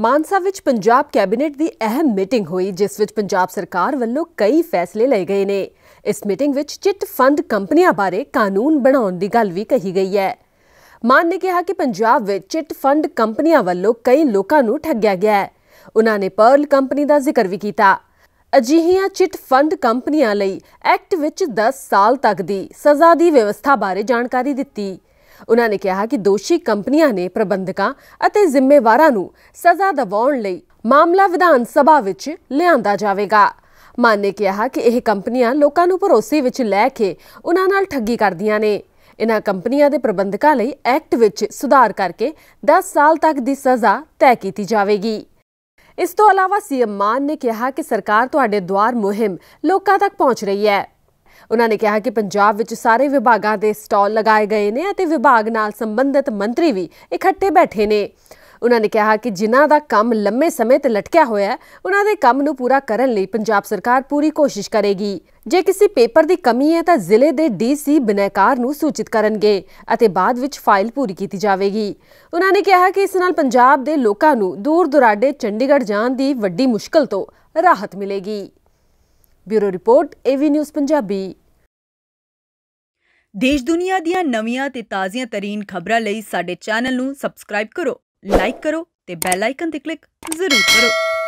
ਮਾਨਸਾ ਵਿੱਚ ਪੰਜਾਬ ਕੈਬਨਿਟ ਦੀ ਅਹਿਮ ਮੀਟਿੰਗ ਹੋਈ ਜਿਸ ਵਿੱਚ ਪੰਜਾਬ ਸਰਕਾਰ ਵੱਲੋਂ ਕਈ ਫੈਸਲੇ ਲਏ ਗਏ ਨੇ ਇਸ ਮੀਟਿੰਗ ਵਿੱਚ ਚਿੱਟ ਫੰਡ ਕੰਪਨੀਆਂ ਬਾਰੇ ਕਾਨੂੰਨ ਬਣਾਉਣ ਦੀ ਗੱਲ ਵੀ ਕਹੀ ਗਈ ਹੈ ਮਾਨ ਨੇ ਕਿਹਾ ਕਿ ਪੰਜਾਬ ਵਿੱਚ ਚਿੱਟ ਫੰਡ ਕੰਪਨੀਆਂ ਵੱਲੋਂ ਕਈ ਲੋਕਾਂ ਨੂੰ ਠੱਗਿਆ ਗਿਆ ਹੈ ਉਹਨਾਂ ਨੇ ਪਰਲ ਕੰਪਨੀ ਦਾ ਜ਼ਿਕਰ ਵੀ ਕੀਤਾ ਅਜਿਹੀਆਂ ਚਿੱਟ ਫੰਡ ਕੰਪਨੀਆਂ ਲਈ ਐਕਟ ਵਿੱਚ 10 ਸਾਲ ਤੱਕ ਦੀ ਸਜ਼ਾ ਦੀ ਵਿਵਸਥਾ ਬਾਰੇ ਜਾਣਕਾਰੀ ਦਿੱਤੀ ਉਹਨਾਂ ਨੇ ਕਿਹਾ ਕਿ ਦੋਸ਼ੀ ਕੰਪਨੀਆਂ ਨੇ ਪ੍ਰਬੰਧਕਾਂ ਅਤੇ ਜ਼ਿੰਮੇਵਾਰਾਂ ਨੂੰ ਸਜ਼ਾ ਦਿਵਾਉਣ ਲਈ ਮਾਮਲਾ ਵਿਧਾਨ ਸਭਾ ਵਿੱਚ ਲਿਆਂਦਾ ਜਾਵੇਗਾ ਮਾਨ ਨੇ ਕਿਹਾ ਕਿ ਇਹ ਕੰਪਨੀਆਂ ਲੋਕਾਂ ਨੂੰ ਭਰੋਸੇ ਵਿੱਚ ਲੈ ਕੇ ਉਹਨਾਂ ਨਾਲ ਠੱਗੀ ਕਰਦੀਆਂ ਨੇ ਇਨ੍ਹਾਂ ਕੰਪਨੀਆਂ ਦੇ ਪ੍ਰਬੰਧਕਾਂ ਲਈ ਐਕਟ ਵਿੱਚ ਸੁਧਾਰ ਕਰਕੇ 10 ਸਾਲ ਤੱਕ ਦੀ ਸਜ਼ਾ ਤੈਅ ਕੀਤੀ ਜਾਵੇਗੀ ਇਸ ਤੋਂ ਇਲਾਵਾ ਸੀਐਮ ਮਾਨ ਨੇ ਕਿਹਾ ਕਿ ਸਰਕਾਰ ਤੁਹਾਡੇ ਦਵਾਰ ਮੁਹਿੰਮ ਲੋਕਾਂ ਤੱਕ ਪਹੁੰਚ ਰਹੀ ਹੈ ਉਹਨਾਂ ਨੇ ਕਿਹਾ ਕਿ ਪੰਜਾਬ ਵਿੱਚ ਸਾਰੇ ਵਿਭਾਗਾਂ ਦੇ ਸਟਾਲ ਲਗਾਏ ਗਏ ਨੇ ਅਤੇ ਵਿਭਾਗ ਨਾਲ ਸੰਬੰਧਿਤ ਮੰਤਰੀ ਵੀ ਇਕੱਠੇ ਬੈਠੇ ਨੇ ਉਹਨਾਂ ਨੇ ਕਿਹਾ ਕਿ ਜਿਨ੍ਹਾਂ ਦਾ ਕੰਮ ਲੰਮੇ ਸਮੇਂ ਤੇ ਲਟਕਿਆ ਹੋਇਆ ਹੈ ਉਹਨਾਂ ਦੇ ਕੰਮ ਨੂੰ ਪੂਰਾ ਕਰਨ ਲਈ ਪੰਜਾਬ ਸਰਕਾਰ ਪੂਰੀ ਕੋਸ਼ਿਸ਼ ਕਰੇਗੀ ਜੇ ਕਿਸੇ ਪੇਪਰ ਦੀ ਕਮੀ ਹੈ ਤਾਂ ਜ਼ਿਲ੍ਹੇ ਦੇ ਡੀਸੀ ਬਿਨੈਕਾਰ ਨੂੰ ਸੂਚਿਤ ਕਰਨਗੇ ਅਤੇ ਬਾਅਦ ਵਿੱਚ ਫਾਈਲ ਪੂਰੀ ਕੀਤੀ ਜਾਵੇਗੀ ਉਹਨਾਂ ਨੇ ਕਿਹਾ ਕਿ ਇਸ ਨਾਲ ਪੰਜਾਬ ਦੇ ਲੋਕਾਂ ਨੂੰ ਦੂਰ ਦੁਰਾਡੇ ਚੰਡੀਗੜ੍ਹ ਜਾਣ ਦੀ ਵੱਡੀ ਮੁਸ਼ਕਲ ਤੋਂ ਰਾਹਤ ਮਿਲੇਗੀ bureau report AV news Punjabi ਦੇਸ਼ ਦੁਨੀਆ ਦੀਆਂ ਨਵੀਆਂ ਤੇ ਤਾਜ਼ੀਆਂ ਤਰੀਨ ਖਬਰਾਂ ਲਈ ਸਾਡੇ ਚੈਨਲ ਨੂੰ ਸਬਸਕ੍ਰਾਈਬ ਕਰੋ ਲਾਈਕ ਕਰੋ ਤੇ ਬੈਲ ਆਈਕਨ ਤੇ ਕਲਿੱਕ ਜ਼ਰੂਰ ਕਰੋ